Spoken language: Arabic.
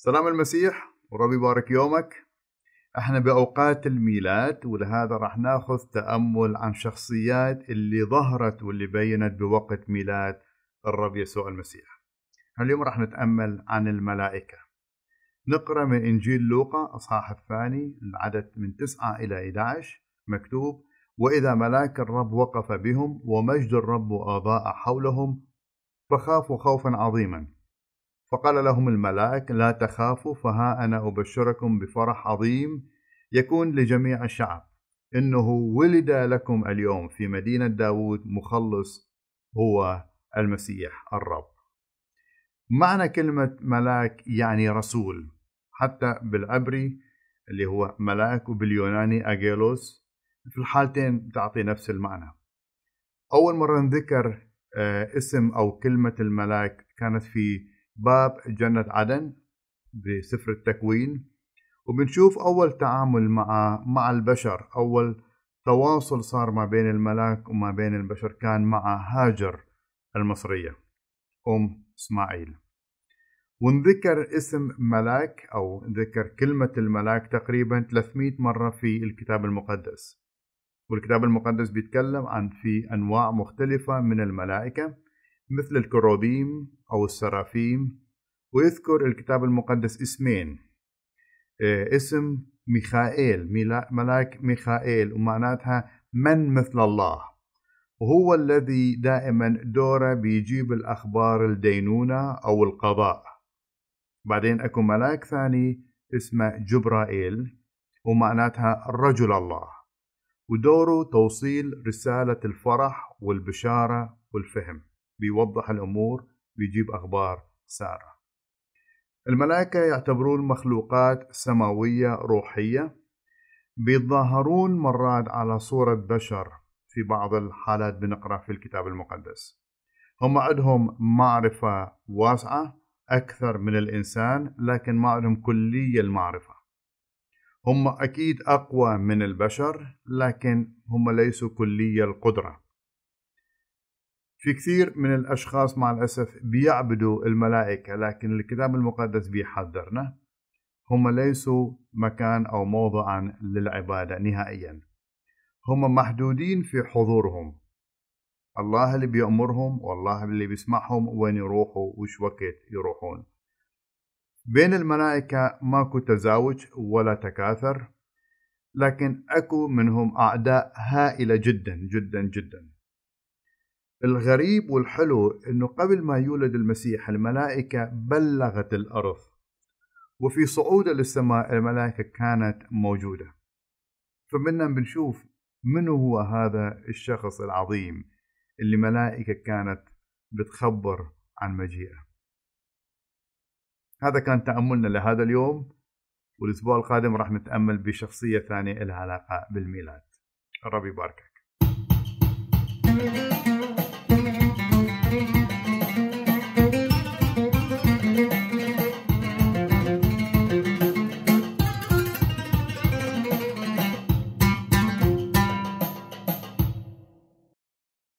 سلام المسيح وربي يبارك يومك احنا باوقات الميلاد ولهذا راح ناخذ تامل عن شخصيات اللي ظهرت واللي بينت بوقت ميلاد الرب يسوع المسيح اليوم راح نتامل عن الملائكه نقرا من انجيل لوقا اصحاح الثاني العدد من 9 الى 11 مكتوب واذا ملاك الرب وقف بهم ومجد الرب اضاء حولهم فخافوا خوفا عظيما فقال لهم الملائك لا تخافوا فها أنا أبشركم بفرح عظيم يكون لجميع الشعب إنه ولد لكم اليوم في مدينة داود مخلص هو المسيح الرب معنى كلمة ملاك يعني رسول حتى بالعبري اللي هو ملاك وباليوناني أجيلوس في الحالتين تعطي نفس المعنى أول مرة نذكر آه، اسم أو كلمة الملاك كانت في باب جنة عدن بسفر التكوين وبنشوف أول تعامل مع مع البشر أول تواصل صار ما بين الملاك وما بين البشر كان مع هاجر المصرية أم إسماعيل ونذكر اسم ملاك أو ذكر كلمة الملاك تقريبا 300 مرة في الكتاب المقدس والكتاب المقدس بيتكلم عن في أنواع مختلفة من الملائكة مثل الكروبيم أو السرافيم ويذكر الكتاب المقدس اسمين آه، اسم ميخائيل ملاك ميخائيل ومعناتها من مثل الله وهو الذي دائما دوره بيجيب الأخبار الدينونة أو القضاء بعدين أكو ملاك ثاني اسمه جبرائيل ومعناتها رجل الله ودوره توصيل رسالة الفرح والبشارة والفهم بيوضح الأمور بيجيب أخبار سارة الملائكة يعتبرون مخلوقات سماوية روحية بيتظاهرون مرات على صورة بشر في بعض الحالات بنقرأ في الكتاب المقدس هم عندهم معرفة واسعة أكثر من الإنسان لكن ما عندهم كلية المعرفة هم أكيد أقوى من البشر لكن هم ليسوا كلية القدرة في كثير من الأشخاص مع الأسف بيعبدوا الملائكة لكن الكتاب المقدس بيحذرنا هم ليسوا مكان أو موضعا للعبادة نهائيا هم محدودين في حضورهم الله اللي بيأمرهم والله اللي بيسمعهم وين يروحوا وش وقت يروحون بين الملائكة ماكو تزاوج ولا تكاثر لكن أكو منهم أعداء هائلة جدا جدا جدا الغريب والحلو انه قبل ما يولد المسيح الملائكه بلغت الارض وفي صعود للسماء الملائكه كانت موجوده فمنا بنشوف من هو هذا الشخص العظيم اللي ملائكه كانت بتخبر عن مجيئه هذا كان تاملنا لهذا اليوم والاسبوع القادم راح نتامل بشخصيه ثانيه لها علاقه بالميلاد الرب يباركك thank you